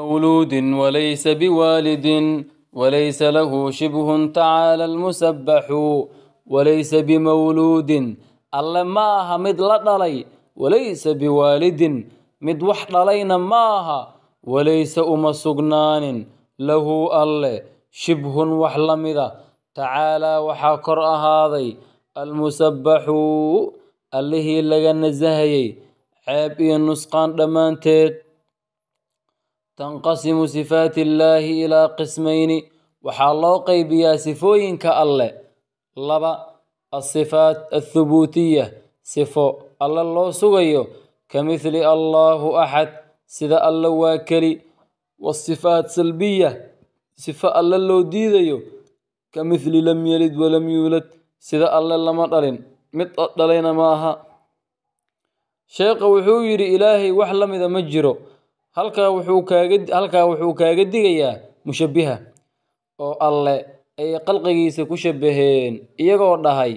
مولود وليس بوالد وليس له شبه تعالى المسبح وليس بمولود الله ماها مد وليس بوالد مد وحد علينا ماها وليس أم سجنان له الله شبه وحلمذا تعالى وحاقر هذه المسبح اللي هي اللي جنزهي عابي النسقان دمانتت tanqasimu sifaati illaahi ilaa qismayni waxaa loo qaybiyaa sifooyinka alle laba asifaat athubuutiya sifo alle loo sugayo ka mithli allaahu axad sida alle waa keli wasifaat salbiya sifo alle loo diidayo ka mithli lam yelid walam yuulad sida alle lama dhalin mid dhalayna ma aha sheekha wuxuu yidhi ilaahay wax la mida ma jiro halkaa wuxuu kaaga digayaa mushabiha oo alle ay khalqigiisa ku shabaheen iyagoo dhahay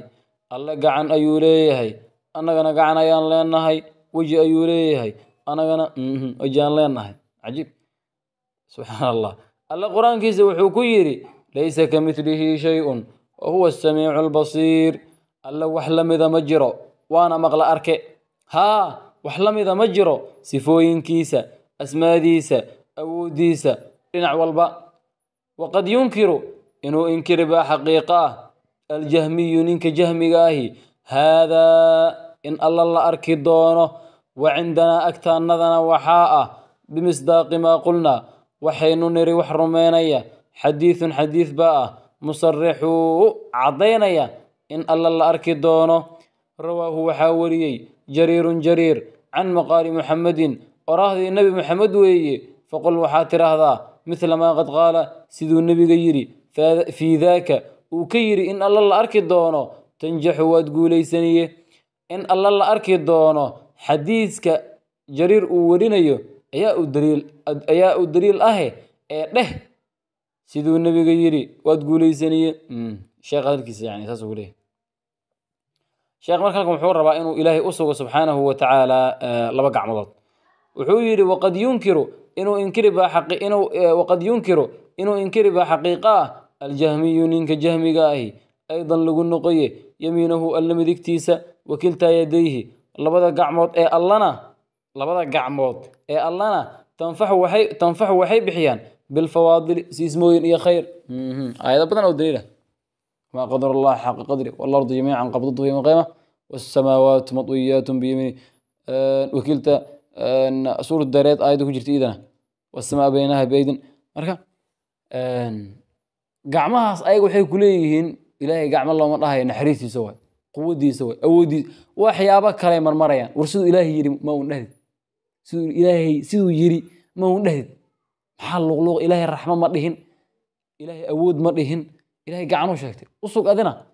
alle gacan ayuu leeyahay annagana gacan ayaan leenahay weji ayuu leeyahay annagana mhm, weji leenahay cajiib subxaan allah alle qur-aankiisa wuxuu ku yidhi laysa ka midlihi shay-un wa huwa asamiicu albasiir alle wax lamida ma jiro waana maqla arke haa wax la mida ma jiro sifooyinkiisa asmaadiisa awooddiisa dhinac walba waqad yunkiru inuu inkiri baa xaqiiqo ah aljahmiyu ninka jahmiga ahi haadaa in alla la arki doono wa cindanaa agtaannadana waxaa ah bimisdaaqi maa qulnaa waxaynu niri wax rumeynaya xadiidun xadiid baa ah musarixuu caddaynaya in alla la arki doono rawaahu waxaa wariyey jariirun jariir can maqaali muxamedin qoraahdii nebi maxamed weeye faqul waxaad tidhaahdaa midla maa qad qaala siduu nebiga yidhi fii daaka uu ka yidhi in alla la arki doono tanjaxu waad guulaysaniye in alla la arki doono xadiiska jariir uu werinayo ayaa u daliil ahe ee dheh siduu nebiga yidhi waad guulaysaniye mm, sheekh marka halkan wuxuu rabaa inuu ilaahay u subxaanahu wa tacaala eh, laba gacmadood wuxuu yidhi waqad yunkiru inuu inkiribaa e, waqad yunkiru inuu inkiribaa xaqiiqa ah aljahmiyu ninka jahmiga ahi aydan lagu noqoye yamiinahu alla midigtiisa wakiltaa yadayhi labada gacmood ee allana labada gacmood ee allana tanfaxu waxay tanfaxu waxay bixiyaan bilfawaadili siismooyin iyo khayr mm-hmm. aayado badan oo daliila maa qadar allah xaqa qadri waalardu jamiican qabdatuhu yowma qiyaama wasamaawaatu madwiyaatun biyamiini wakiilta suura dareed aayadda ku jirta iidana wasamaa baynaha baydin marka gacmahaas ayaga waxay kuleeyihiin ilaahay gacmo looma dhahayo naxariistiisa waay quwaddiisa waay awooddiisa waxyaaba kaley marmarayaan war siduu ilaahay yiri ma un dhehdid siduu ilaahay siduu yidhi ma un dhehdid maxaa luqluuq ilaahay raxmo ma dhihin ilaahay awood ma dhihin ilaahay gacno sheegtay usug adina